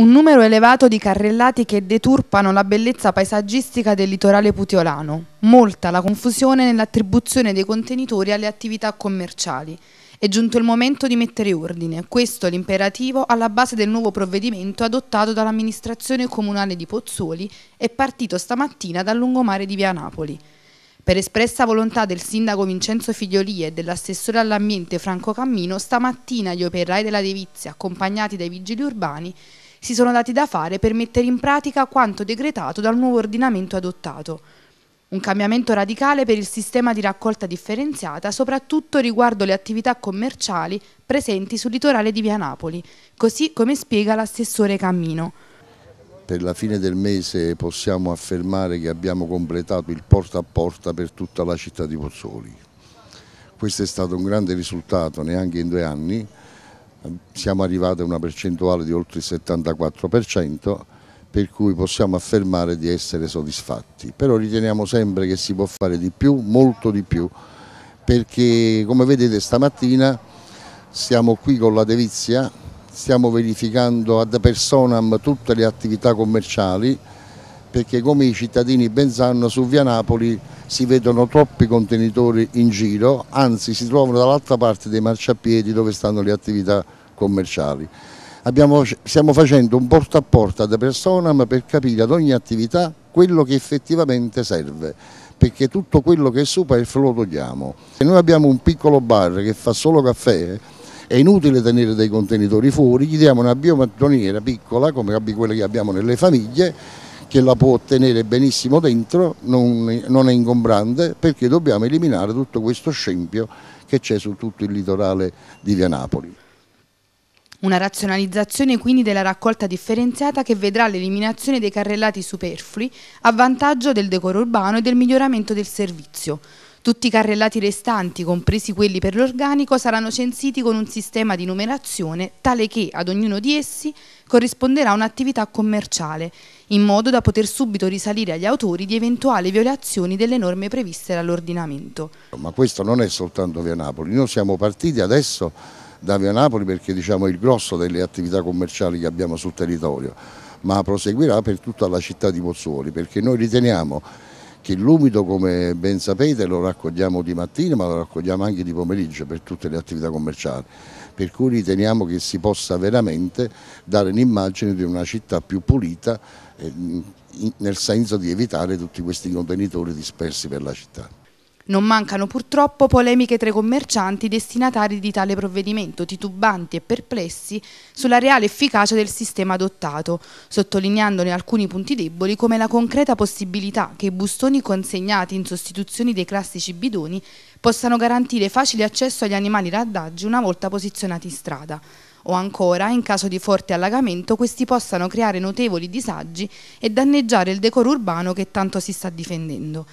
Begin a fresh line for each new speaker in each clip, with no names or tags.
un numero elevato di carrellati che deturpano la bellezza paesaggistica del litorale putiolano, molta la confusione nell'attribuzione dei contenitori alle attività commerciali. È giunto il momento di mettere ordine, questo è l'imperativo alla base del nuovo provvedimento adottato dall'amministrazione comunale di Pozzuoli e partito stamattina dal lungomare di via Napoli. Per espressa volontà del sindaco Vincenzo Figlioli e dell'assessore all'ambiente Franco Cammino, stamattina gli operai della Devizia, accompagnati dai vigili urbani, si sono dati da fare per mettere in pratica quanto decretato dal nuovo ordinamento adottato. Un cambiamento radicale per il sistema di raccolta differenziata, soprattutto riguardo le attività commerciali presenti sul litorale di Via Napoli, così come spiega l'assessore Cammino
per la fine del mese possiamo affermare che abbiamo completato il porta a porta per tutta la città di Pozzoli. Questo è stato un grande risultato neanche in due anni siamo arrivati a una percentuale di oltre il 74%, per cui possiamo affermare di essere soddisfatti, però riteniamo sempre che si può fare di più, molto di più, perché come vedete stamattina siamo qui con la Devizia, stiamo verificando ad personam tutte le attività commerciali, perché come i cittadini ben sanno su via Napoli si vedono troppi contenitori in giro, anzi si trovano dall'altra parte dei marciapiedi dove stanno le attività commerciali. Abbiamo, stiamo facendo un porta a porta da personam per capire ad ogni attività quello che effettivamente serve, perché tutto quello che è superfluo lo togliamo. Se noi abbiamo un piccolo bar che fa solo caffè, è inutile tenere dei contenitori fuori, gli diamo una biomattoniera piccola come quelle che abbiamo nelle famiglie che la può tenere benissimo dentro, non, non è ingombrante, perché dobbiamo eliminare tutto questo scempio che c'è su tutto il litorale di via Napoli.
Una razionalizzazione quindi della raccolta differenziata che vedrà l'eliminazione dei carrellati superflui a vantaggio del decoro urbano e del miglioramento del servizio. Tutti i carrellati restanti, compresi quelli per l'organico, saranno censiti con un sistema di numerazione tale che ad ognuno di essi corrisponderà un'attività commerciale, in modo da poter subito risalire agli autori di eventuali violazioni delle norme previste dall'ordinamento.
Ma questo non è soltanto via Napoli, noi siamo partiti adesso da via Napoli perché diciamo, è il grosso delle attività commerciali che abbiamo sul territorio, ma proseguirà per tutta la città di Pozzuoli perché noi riteniamo che l'umido come ben sapete lo raccogliamo di mattina ma lo raccogliamo anche di pomeriggio per tutte le attività commerciali per cui riteniamo che si possa veramente dare un'immagine di una città più pulita eh, nel senso di evitare tutti questi contenitori dispersi per la città.
Non mancano purtroppo polemiche tra i commercianti destinatari di tale provvedimento, titubanti e perplessi sulla reale efficacia del sistema adottato, sottolineandone alcuni punti deboli come la concreta possibilità che i bustoni consegnati in sostituzione dei classici bidoni possano garantire facile accesso agli animali raddaggi una volta posizionati in strada o ancora, in caso di forte allagamento, questi possano creare notevoli disagi e danneggiare il decoro urbano che tanto si sta difendendo.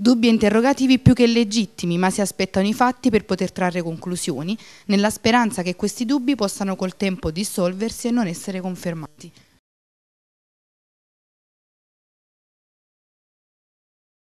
Dubbi e interrogativi più che legittimi, ma si aspettano i fatti per poter trarre conclusioni, nella speranza che questi dubbi possano col tempo dissolversi e non essere confermati.